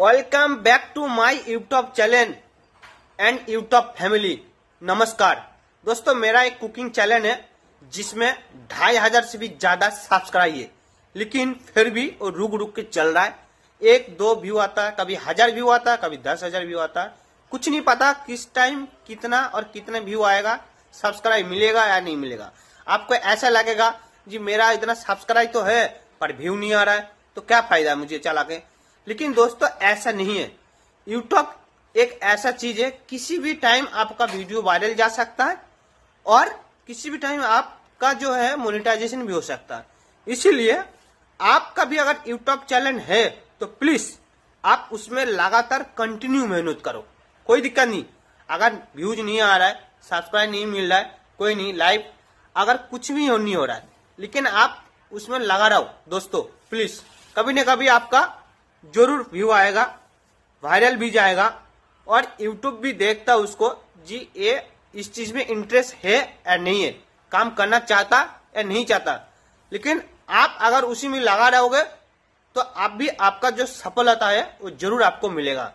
welcome back to my YouTube channel and YouTube family नमस्कार दोस्तों मेरा एक कुकिंग चैनल है जिसमें ढाई हजार से भी ज्यादा सब्सक्राइब है लेकिन फिर भी वो रुक रुक के चल रहा है एक दो व्यू आता है कभी हजार व्यू आता है कभी दस हजार व्यू आता है कुछ नहीं पता किस टाइम कितना और कितने व्यू आएगा सब्सक्राइब मिलेगा या नहीं मिलेगा आपको ऐसा लगेगा जी मेरा इतना सब्सक्राइब तो है पर व्यू नहीं आ रहा है तो क्या फायदा है मुझे चला के लेकिन दोस्तों ऐसा नहीं है यूटॉक एक ऐसा चीज है किसी भी टाइम आपका वीडियो वायरल जा सकता है और किसी भी टाइम आपका जो है मोनिटाइजेशन भी हो सकता है इसीलिए आपका भी अगर यूट्यूब चैनल है तो प्लीज आप उसमें लगातार कंटिन्यू मेहनत करो कोई दिक्कत नहीं अगर व्यूज नहीं आ रहा है सब्सक्राइब नहीं मिल रहा है कोई नहीं लाइव अगर कुछ भी नहीं हो रहा है लेकिन आप उसमें लगा रहो दोस्तों प्लीज कभी ना कभी आपका जरूर व्यू आएगा वायरल भी जाएगा और यूट्यूब भी देखता उसको जी ये इस चीज में इंटरेस्ट है या नहीं है काम करना चाहता या नहीं चाहता लेकिन आप अगर उसी में लगा रहोगे तो आप भी आपका जो सफलता है वो जरूर आपको मिलेगा